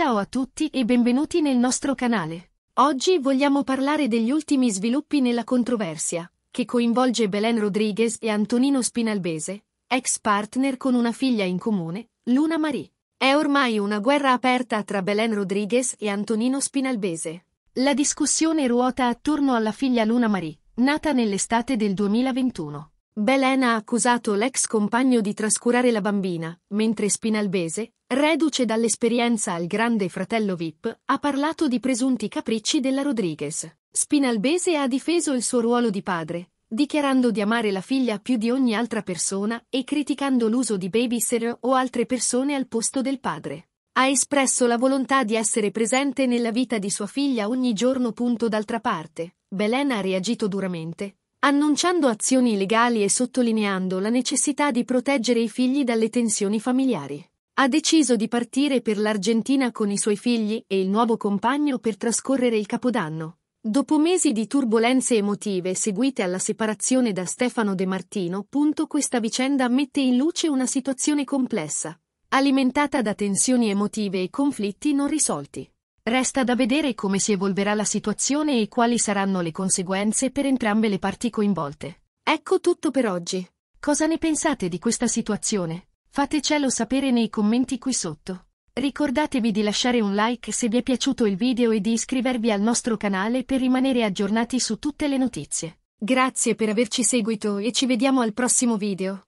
Ciao a tutti e benvenuti nel nostro canale. Oggi vogliamo parlare degli ultimi sviluppi nella controversia, che coinvolge Belen Rodriguez e Antonino Spinalbese, ex partner con una figlia in comune, Luna Marie. È ormai una guerra aperta tra Belen Rodriguez e Antonino Spinalbese. La discussione ruota attorno alla figlia Luna Marie, nata nell'estate del 2021. Belen ha accusato l'ex compagno di trascurare la bambina, mentre Spinalbese, reduce dall'esperienza al grande fratello VIP, ha parlato di presunti capricci della Rodriguez. Spinalbese ha difeso il suo ruolo di padre, dichiarando di amare la figlia più di ogni altra persona e criticando l'uso di babysitter o altre persone al posto del padre. Ha espresso la volontà di essere presente nella vita di sua figlia ogni giorno. D'altra parte, Belen ha reagito duramente, annunciando azioni legali e sottolineando la necessità di proteggere i figli dalle tensioni familiari. Ha deciso di partire per l'Argentina con i suoi figli e il nuovo compagno per trascorrere il Capodanno. Dopo mesi di turbulenze emotive seguite alla separazione da Stefano De Martino, punto, questa vicenda mette in luce una situazione complessa, alimentata da tensioni emotive e conflitti non risolti. Resta da vedere come si evolverà la situazione e quali saranno le conseguenze per entrambe le parti coinvolte. Ecco tutto per oggi. Cosa ne pensate di questa situazione? Fatecelo sapere nei commenti qui sotto. Ricordatevi di lasciare un like se vi è piaciuto il video e di iscrivervi al nostro canale per rimanere aggiornati su tutte le notizie. Grazie per averci seguito e ci vediamo al prossimo video.